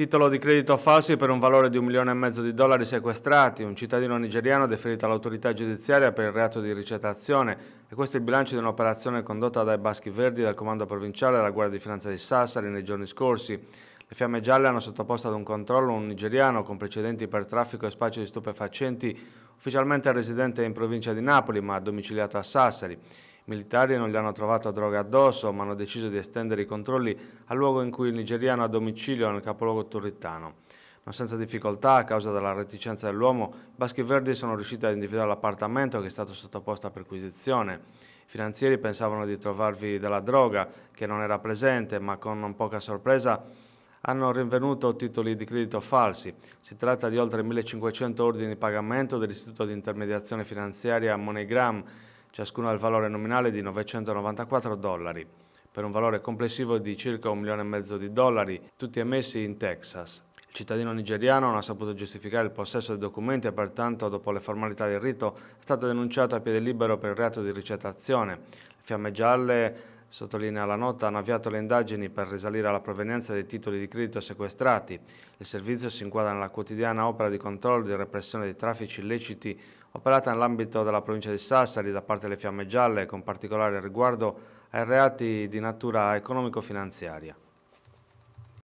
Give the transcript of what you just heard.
Titolo di credito falsi per un valore di un milione e mezzo di dollari sequestrati, un cittadino nigeriano deferito all'autorità giudiziaria per il reato di ricettazione e questo è il bilancio di un'operazione condotta dai Baschi Verdi dal Comando Provinciale della Guardia di Finanza di Sassari nei giorni scorsi. Le fiamme gialle hanno sottoposto ad un controllo un nigeriano con precedenti per traffico e spaccio di stupefacenti, ufficialmente residente in provincia di Napoli ma domiciliato a Sassari militari non gli hanno trovato droga addosso, ma hanno deciso di estendere i controlli al luogo in cui il nigeriano ha domicilio nel capoluogo turritano. Non senza difficoltà, a causa della reticenza dell'uomo, i Baschi Verdi sono riusciti ad individuare l'appartamento che è stato sottoposto a perquisizione. I finanzieri pensavano di trovarvi della droga, che non era presente, ma con non poca sorpresa hanno rinvenuto titoli di credito falsi. Si tratta di oltre 1500 ordini di pagamento dell'Istituto di Intermediazione Finanziaria MoneyGram, ciascuno al valore nominale di 994 dollari, per un valore complessivo di circa un milione e mezzo di dollari, tutti emessi in Texas. Il cittadino nigeriano non ha saputo giustificare il possesso dei documenti e pertanto, dopo le formalità del rito, è stato denunciato a piede libero per il reato di ricettazione. Le fiamme gialle Sottolinea la nota, hanno avviato le indagini per risalire alla provenienza dei titoli di credito sequestrati. Il servizio si inquadra nella quotidiana opera di controllo e di repressione dei traffici illeciti operata nell'ambito della provincia di Sassari da parte delle Fiamme Gialle, con particolare riguardo ai reati di natura economico-finanziaria.